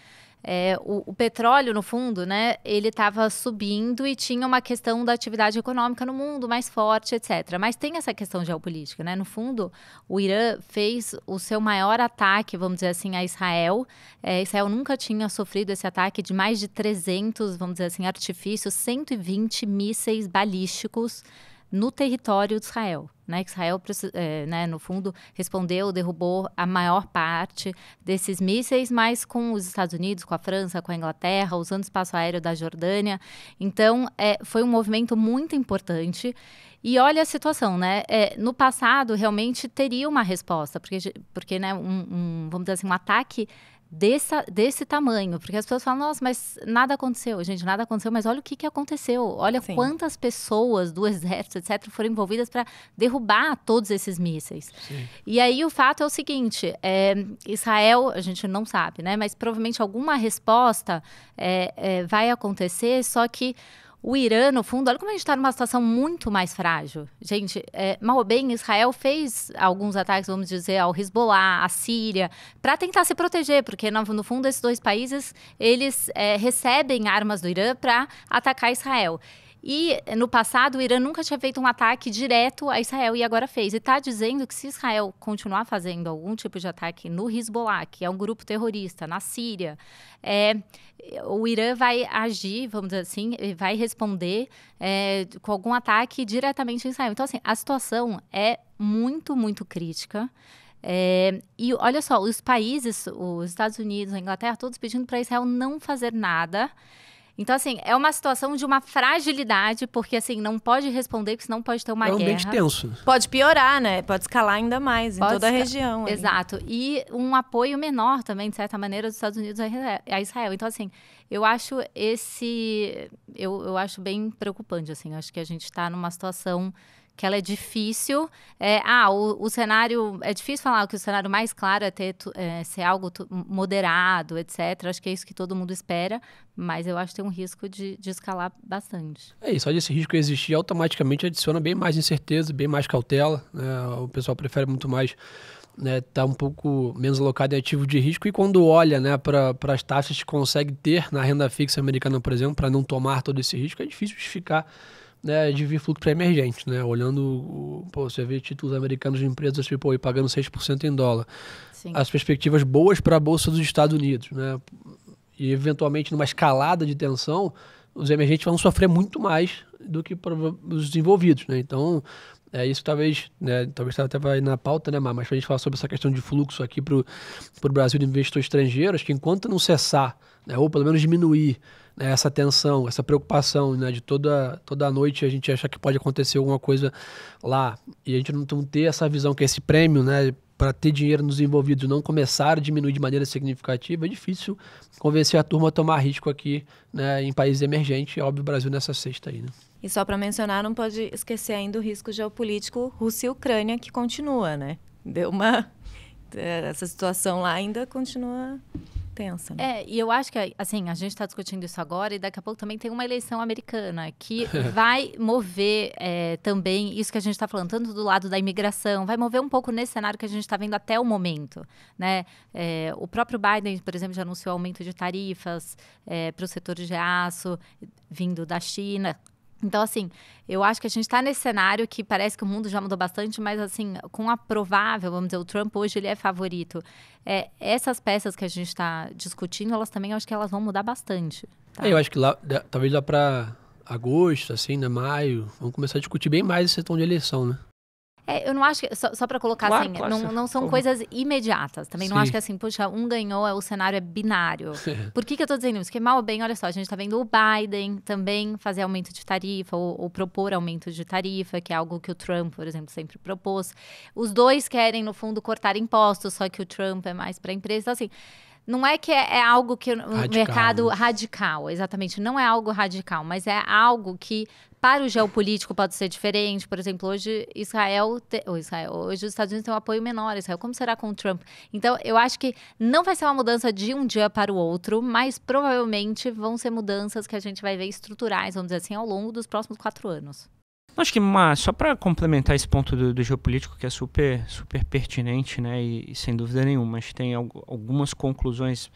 Speaker 3: é, o, o, petróleo, no fundo, né, ele estava subindo e tinha uma questão da atividade econômica no mundo mais forte, etc. Mas tem essa questão geopolítica, né? No fundo, o Irã fez o seu maior ataque, vamos dizer assim, a Israel. É, Israel nunca tinha sofrido esse ataque de mais de 300, vamos dizer assim, artifícios, 120 mísseis balísticos no território de Israel. Né? Israel, é, né, no fundo, respondeu, derrubou a maior parte desses mísseis, mas com os Estados Unidos, com a França, com a Inglaterra, usando o espaço aéreo da Jordânia. Então, é, foi um movimento muito importante. E olha a situação, né? É, no passado, realmente teria uma resposta, porque, porque né, um, um, vamos dizer assim, um ataque dessa, desse tamanho. Porque as pessoas falam, nossa, mas nada aconteceu. Gente, nada aconteceu, mas olha o que, que aconteceu. Olha Sim. quantas pessoas do exército, etc., foram envolvidas para derrubar todos esses mísseis. Sim. E aí o fato é o seguinte: é, Israel, a gente não sabe, né? Mas provavelmente alguma resposta é, é, vai acontecer, só que o Irã, no fundo, olha como a gente está numa situação muito mais frágil. Gente, é, mal ou bem, Israel fez alguns ataques, vamos dizer, ao Hezbollah, à Síria, para tentar se proteger, porque, no, no, fundo, esses dois países, eles é, recebem armas do Irã para atacar Israel. E eh, no passado, o Irã nunca tinha feito um ataque direto a Israel e agora fez. E está dizendo que se Israel continuar fazendo algum tipo de ataque no Hezbollah, que é um grupo terrorista, na Síria, é, o Irã vai agir, vamos dizer assim, vai responder é, com algum ataque diretamente em Israel. Então, assim, a situação é muito, muito crítica. É, e olha só, os países, os Estados Unidos, a Inglaterra, todos pedindo para Israel não fazer nada. Então, assim, é uma situação de uma fragilidade, porque, assim, não pode responder, porque senão pode ter uma é um guerra. É ambiente tenso. Pode piorar, né? Pode escalar ainda mais pode em toda a região. Exato. E um apoio menor também, de certa maneira, dos Estados Unidos a Israel. Então, assim, eu acho esse... Eu, eu acho bem preocupante, assim. Eu acho que a gente está numa situação que ela é difícil. É, ah, o, o, cenário. É difícil falar que o cenário mais claro é, ter, é, ser algo moderado, etc. Acho que é isso que todo mundo espera, mas eu acho que tem um risco de, de escalar bastante.
Speaker 2: É, e só desse risco existir automaticamente adiciona bem mais incerteza, bem mais cautela. Né? O pessoal prefere muito mais né, tá um pouco menos alocado em ativo de risco e quando olha né, para as taxas que consegue ter na renda fixa americana, por exemplo, para não tomar todo esse risco, é difícil justificar né, de vir fluxo para emergente, né? Olhando, pô, você vê títulos americanos de empresas tipo aí pagando 6% em dólar. Sim. As perspectivas boas para a bolsa dos Estados Unidos, né? E eventualmente numa escalada de tensão, os emergentes vão sofrer muito mais do que os desenvolvidos, né? Então, é, isso talvez, né, talvez até vai na pauta, né, Mar? Mas a gente falar sobre essa questão de fluxo aqui para o Brasil de investidores estrangeiros, que enquanto não cessar, né, ou pelo menos diminuir né, essa tensão, essa preocupação né, de toda, toda noite a gente achar que pode acontecer alguma coisa lá, e a gente não, não ter essa visão que é esse prêmio, né, para ter dinheiro nos envolvidos não começar a diminuir de maneira significativa, é difícil convencer a turma a tomar risco aqui né, em países emergentes, óbvio, o Brasil nessa sexta aí. Né?
Speaker 1: E só para mencionar, não pode esquecer ainda o risco geopolítico Rússia e Ucrânia que continua, né? Deu uma. Eh, essa situação lá ainda continua
Speaker 3: tensa. Né? É, e eu acho que, assim, a gente está discutindo isso agora e daqui a pouco também tem uma eleição americana que vai mover é, também isso que a gente está falando, tanto do lado da imigração, vai mover um pouco nesse cenário que a gente está vendo até o momento, né? É, o próprio Biden, por exemplo, já anunciou aumento de tarifas é, para o setor de aço vindo da China, então, assim, eu acho que a gente está nesse cenário que parece que o mundo já mudou bastante, mas, assim, com a provável, vamos dizer, o Trump hoje ele é favorito. É, essas peças que a gente está discutindo, elas também, eu acho que elas vão mudar bastante.
Speaker 2: Tá? É, eu acho que lá, talvez lá para agosto, assim, né, maio, vamos começar a discutir bem mais esse tom de eleição, né?
Speaker 3: É, eu não acho que. Só, só para colocar claro, assim, claro, não, não, são como... coisas imediatas. Também Sim. não acho que é assim, puxa, um ganhou, é, o cenário é binário. É. Por que, que eu tô dizendo isso? Porque mal ou bem, olha só, a gente tá vendo o Biden também fazer aumento de tarifa, ou, ou propor aumento de tarifa, que é algo que o Trump, por exemplo, sempre propôs. Os dois querem, no fundo, cortar impostos, só que o Trump é mais para empresa. Então, assim não é que é, é algo que o mercado radical, exatamente, não é algo radical, mas é algo que para o geopolítico pode ser diferente. Por exemplo, hoje Israel, te... Israel, hoje os Estados Unidos têm um apoio menor. Israel, como será com o Trump? Então, eu acho que não vai ser uma mudança de um dia para o outro, mas provavelmente vão ser mudanças que a gente vai ver estruturais, vamos dizer assim, ao longo dos próximos quatro anos.
Speaker 4: Acho que mas, só para complementar esse ponto do, do, geopolítico que é super, super pertinente, né, e, e sem dúvida nenhuma, acho que tem al algumas conclusões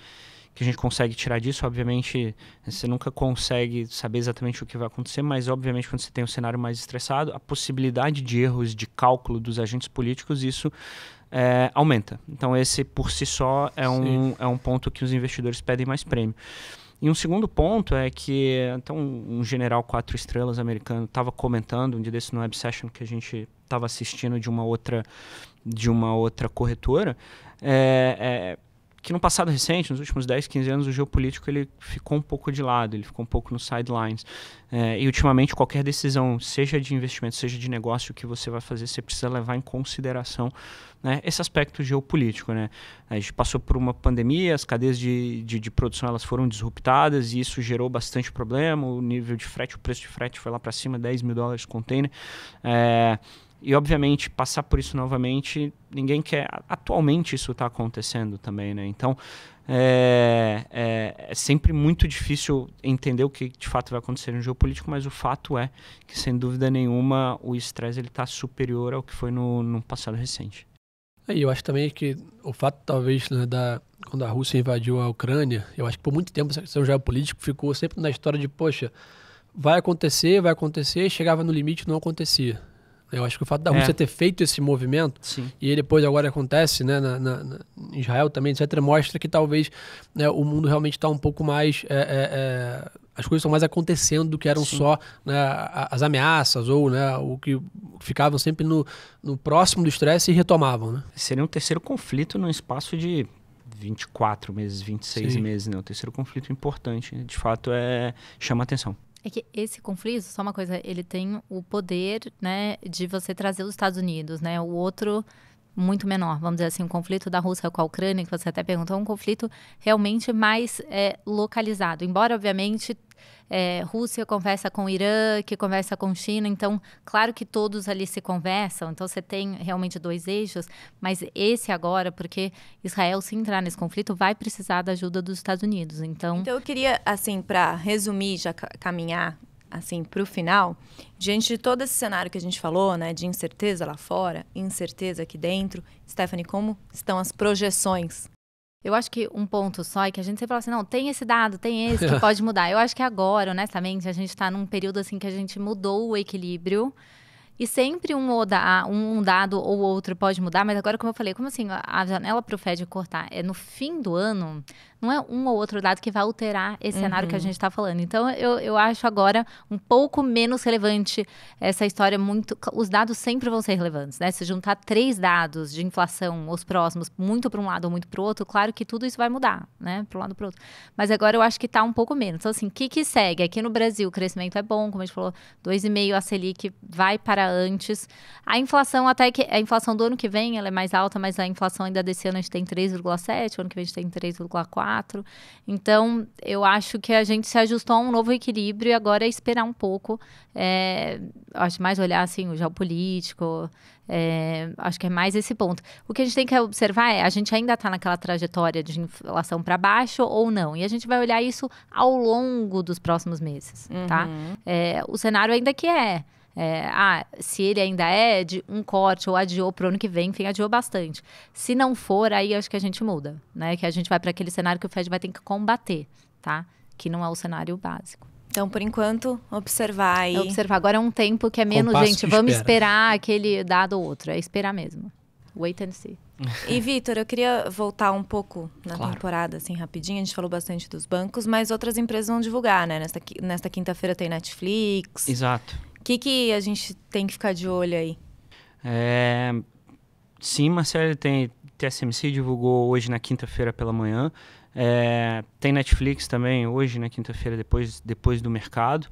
Speaker 4: que a gente consegue tirar disso. Obviamente, você nunca consegue saber exatamente o que vai acontecer, mas obviamente quando você tem um cenário mais estressado, a possibilidade de erros de cálculo dos agentes políticos, isso é, aumenta. Então esse por si só é um, é um ponto que os investidores pedem mais prêmio. E um segundo ponto é que então um general quatro estrelas americano estava comentando um dia desse no Web Session que a gente estava assistindo de uma outra de uma outra corretora é, é, que no passado recente, nos últimos 10, 15 anos, o geopolítico ele ficou um pouco de lado, ele ficou um pouco nos sidelines. É, e ultimamente, qualquer decisão, seja de investimento, seja de negócio, que você vai fazer, você precisa levar em consideração né, esse aspecto geopolítico. Né? A gente passou por uma pandemia, as cadeias de, de, de produção elas foram disruptadas e isso gerou bastante problema. O nível de frete, o preço de frete foi lá para cima, 10 mil dólares container. É, e, obviamente, passar por isso novamente, ninguém quer. Atualmente, isso está acontecendo também, né? Então, é, é, é, sempre muito difícil entender o que de fato vai acontecer no geopolítico, mas o fato é que, sem dúvida nenhuma, o estresse está superior ao que foi no, no passado recente.
Speaker 2: É, e eu acho também que o fato, talvez, né, da, quando a Rússia invadiu a Ucrânia, eu acho que por muito tempo essa questão geopolítica ficou sempre na história de, poxa, vai acontecer, vai acontecer, chegava no limite não acontecia. Eu acho que o fato da é. Rússia ter feito esse movimento, Sim. e depois agora acontece né, na, na, na Israel também, etc., mostra que talvez né, o mundo realmente está um pouco mais. É, é, é, as coisas estão mais acontecendo do que eram Sim. só né, as ameaças ou né, o que ficavam sempre no, no próximo do estresse e retomavam.
Speaker 4: Né? Seria um terceiro conflito num espaço de 24 meses, 26 Sim. meses, né? O terceiro conflito importante, de fato, é chama atenção.
Speaker 3: É que esse conflito, só uma coisa, ele tem o poder, né, de você trazer os Estados Unidos, né? O outro muito menor, vamos dizer assim, o conflito da Rússia com a Ucrânia, que você até perguntou, é um conflito realmente mais é, localizado. Embora, obviamente, é, Rússia conversa com Irã, que conversa com China, então, claro que todos ali se conversam, então você tem realmente dois eixos, mas esse agora, porque Israel, se entrar nesse conflito, vai precisar da ajuda dos Estados Unidos, então...
Speaker 1: Então, eu queria, assim, para resumir, já caminhar assim, para o final, diante de todo esse cenário que a gente falou, né, de incerteza lá fora, incerteza aqui dentro,
Speaker 3: Stephanie, como estão as projeções? Eu acho que um ponto só é que a gente sempre fala assim, não, tem esse dado, tem esse que pode mudar. Eu acho que agora, honestamente, a gente está num período assim que a gente mudou o equilíbrio. E sempre um, oda, um dado ou outro pode mudar, mas agora, como eu falei, como assim a janela para o Fed cortar? É no fim do ano, não é um ou outro dado que vai alterar esse uhum. cenário que a gente está falando. Então, eu, eu acho agora um pouco menos relevante essa história muito. Os dados sempre vão ser relevantes, né? Se juntar três dados de inflação, os próximos, muito para um lado ou muito para o outro, claro que tudo isso vai mudar, né? Para um lado ou para o outro. Mas agora eu acho que está um pouco menos. Então, assim, o que, que segue? Aqui no Brasil, o crescimento é bom, como a gente falou, 2,5 a Selic vai para antes. A inflação, até que. A inflação do ano que vem ela é mais alta, mas a inflação ainda desse ano a gente tem 3,7, ano que vem a gente tem 3,4 quatro. Então, eu acho que a gente se ajustou a um novo equilíbrio e agora é esperar um pouco. É, acho mais olhar assim o geopolítico. É, acho que é mais esse ponto. O que a gente tem que observar é a gente ainda está naquela trajetória de inflação para baixo ou não. E a gente vai olhar isso ao longo dos próximos meses, tá? uhum. tá? É, o cenário ainda que é é, ah, se ele ainda é de um corte ou adiou para o ano que vem, enfim, adiou bastante. Se não for, aí acho que a gente muda, né? Que a gente vai para aquele cenário que o Fed vai ter que combater, tá? Que não é o cenário básico. Então, por enquanto, observar aí. E... É observar. Agora é um tempo que é menos, gente, vamos esperar aquele dado ou outro. É esperar mesmo. Wait and see. e, Vitor, eu queria voltar um pouco na claro. temporada, assim, rapidinho. A gente falou bastante
Speaker 1: dos bancos, mas outras empresas vão divulgar, né? Nesta, nesta quinta-feira tem Netflix. Exato que, que a gente tem que ficar de olho aí?
Speaker 4: É, sim, Marcelo, tem TSMC divulgou hoje na quinta-feira pela manhã. É, tem Netflix também hoje na quinta-feira depois, depois do mercado.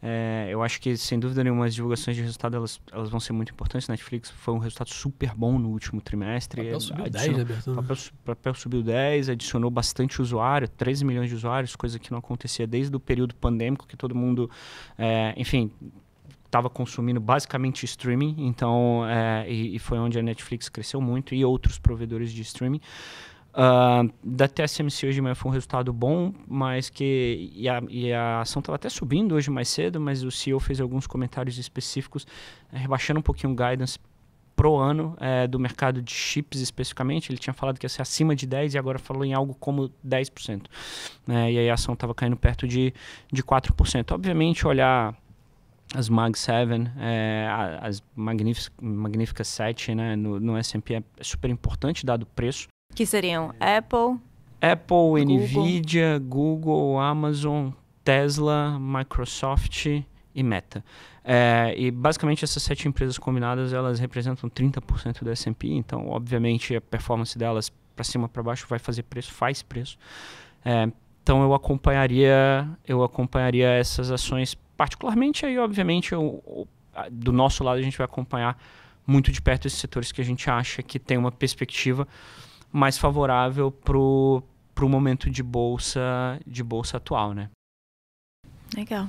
Speaker 4: É, eu acho que, sem dúvida nenhuma, as divulgações de resultado elas, elas vão ser muito importantes. Netflix foi um resultado super bom no último trimestre. Papel subiu adicionou, né, 10, papel, papel subiu 10, adicionou bastante usuário, 13 milhões de usuários, coisa que não acontecia desde o período pandêmico, que todo mundo, é, enfim, estava consumindo basicamente streaming, então é, e, e, foi onde a Netflix cresceu muito e outros provedores de streaming. Uh, da TSMC hoje de manhã foi um resultado bom, mas que e a, e a ação estava até subindo hoje mais cedo, mas o CEO fez alguns comentários específicos, é, rebaixando um pouquinho o guidance pro ano é, do mercado de chips especificamente. Ele tinha falado que ia ser acima de 10% e agora falou em algo como 10%. Né? E aí a ação estava caindo perto de, de 4%. Obviamente, olhar as Mag 7, é, as Magníficas, 7 né, no, no S&P é super importante dado o preço.
Speaker 1: Que seriam Apple...
Speaker 4: Apple, Google. Nvidia, Google, Amazon, Tesla, Microsoft e Meta. É, e basicamente essas sete empresas combinadas elas representam 30% do S&P, então obviamente a performance delas para cima para baixo vai fazer preço, faz preço. É, então eu acompanharia eu acompanharia essas ações particularmente aí, obviamente, eu, eu, do nosso lado a gente vai acompanhar muito de perto esses setores que a gente acha que tem uma perspectiva mais favorável pro pro momento de bolsa de bolsa atual, né?
Speaker 1: Legal.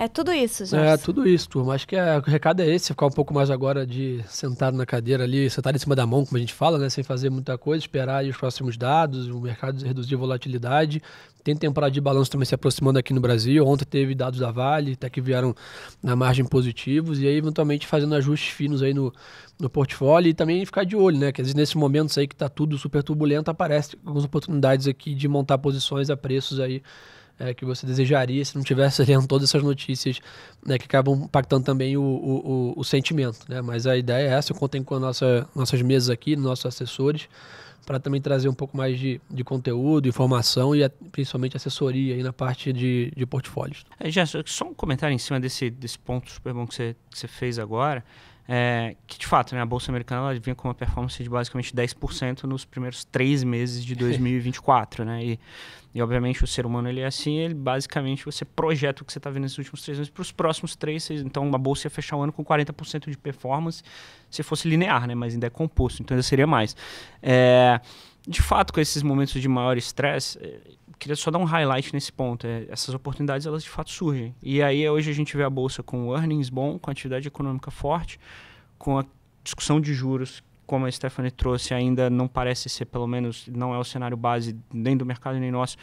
Speaker 1: É tudo isso, gente. É
Speaker 4: tudo isso,
Speaker 2: turma. Acho que é, o recado é esse, ficar um pouco mais agora de sentado na cadeira ali, sentado em cima da mão, como a gente fala, né? Sem fazer muita coisa, esperar os próximos dados, o mercado reduzir a volatilidade. Tem temporada de balanço também se aproximando aqui no Brasil. Ontem teve dados da Vale, até que vieram na margem positivos, e aí eventualmente fazendo ajustes finos aí no, no portfólio e também ficar de olho, né? Que às vezes nesse momento aí que está tudo super turbulento, aparece algumas oportunidades aqui de montar posições a preços aí é, que você desejaria se não tivesse lendo todas essas notícias né, que acabam impactando também o, o, o, sentimento. Né? Mas a ideia é essa, eu contem com nossa, nossas mesas aqui, nossos assessores, para também trazer um pouco mais de, de conteúdo, informação e a, principalmente assessoria aí na parte de, de portfólios.
Speaker 4: É, Gerson, só um comentário em cima desse, desse ponto super bom que você, que você fez agora. É, que de fato, né, a Bolsa Americana vinha com uma performance de basicamente 10% nos primeiros três meses de 2024, né? E e obviamente o ser humano ele é assim, ele basicamente você projeta o que você está vendo nesses últimos três anos para os próximos três, seis, então uma bolsa ia fechar o ano com 40% de performance, se fosse linear, né? Mas ainda é composto, então ainda seria mais. É, de fato, com esses momentos de maior estresse, é, queria só dar um highlight nesse ponto. É, essas oportunidades, elas de fato surgem. E aí hoje a gente vê a bolsa com earnings bom, com atividade econômica forte, com a discussão de juros como a Stephanie trouxe, ainda não parece ser, pelo menos, não é o cenário base nem do mercado nem nosso,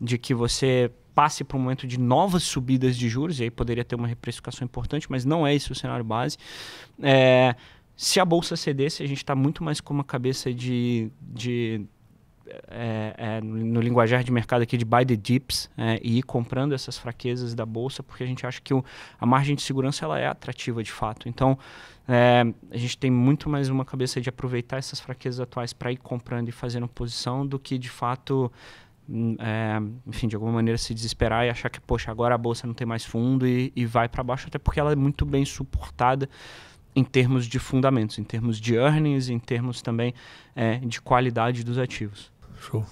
Speaker 4: de que você passe para um momento de novas subidas de juros, e aí poderia ter uma reprecificação importante, mas não é esse o cenário base. É, se a bolsa cedesse, a gente está muito mais com uma cabeça de. de é, é, no linguajar de mercado aqui de buy the dips é, e ir comprando essas fraquezas da bolsa porque a gente acha que o, a margem de segurança ela é atrativa de fato então é, a gente tem muito mais uma cabeça de aproveitar essas fraquezas atuais para ir comprando e fazendo posição do que de fato, hum, é, enfim, de alguma maneira se desesperar e achar que, poxa, agora a bolsa não tem mais fundo e, e vai para baixo, até porque ela é muito bem suportada em termos de fundamentos, em termos de earnings, em termos também é, de qualidade dos ativos. Show.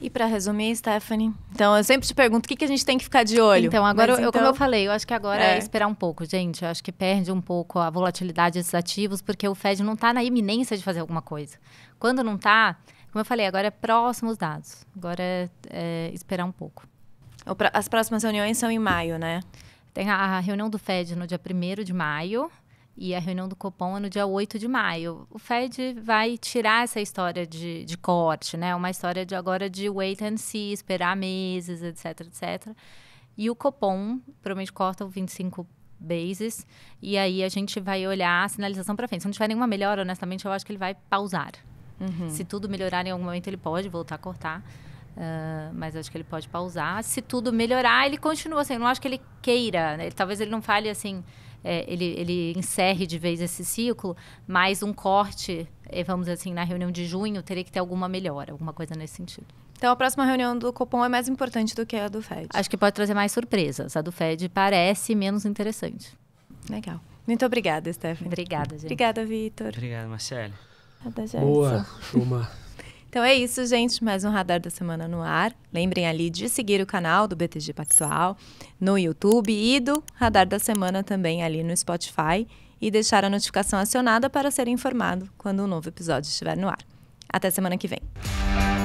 Speaker 1: E para resumir, Stephanie,
Speaker 3: então eu sempre te pergunto o que, que a gente tem que ficar de
Speaker 4: olho. Então,
Speaker 1: agora, eu, então... como eu falei, eu acho que agora é. é. esperar
Speaker 3: um pouco, gente. Eu acho que perde um pouco a volatilidade desses ativos, porque o Fed não está na iminência de fazer alguma coisa. Quando não está, como eu falei, agora é próximos dados. Agora é, é esperar um pouco. As próximas reuniões são em maio, né? Tem a, a reunião do Fed no dia 1 de maio. E a reunião do Copom é no dia 8 de maio. O Fed vai tirar essa história de, de corte, né? Uma história de agora de wait and see, esperar meses, etc, etc. E o Copom provavelmente corta o 25 bases. E aí a gente vai olhar a sinalização para frente. Se não tiver nenhuma melhora, honestamente, eu acho que ele vai pausar. Uhum. Se tudo melhorar em algum momento, ele pode voltar a cortar. Uh, mas acho que ele pode pausar. Se tudo melhorar, ele continua assim. Eu não acho que ele queira. Né? Talvez ele não fale assim é, ele, ele encerre de vez esse ciclo, mas um corte, eh, vamos assim, na reunião de junho, teria que ter alguma melhora, alguma coisa nesse sentido. Então, a próxima reunião do Copom é mais importante do que a do Fed. Acho que pode trazer mais surpresas. A do Fed parece menos interessante. Legal. Muito obrigada, Stephanie. Obrigada, gente. Obrigada,
Speaker 1: Vitor.
Speaker 4: Obrigada, Marcelo. Boa, Chuma.
Speaker 1: Então é isso, gente. Mais um Radar da Semana no ar. Lembrem ali de seguir o canal do BTG Pactual no YouTube e do Radar da Semana também ali no Spotify e deixar a notificação acionada para ser informado quando um novo episódio estiver no ar. Até semana que vem.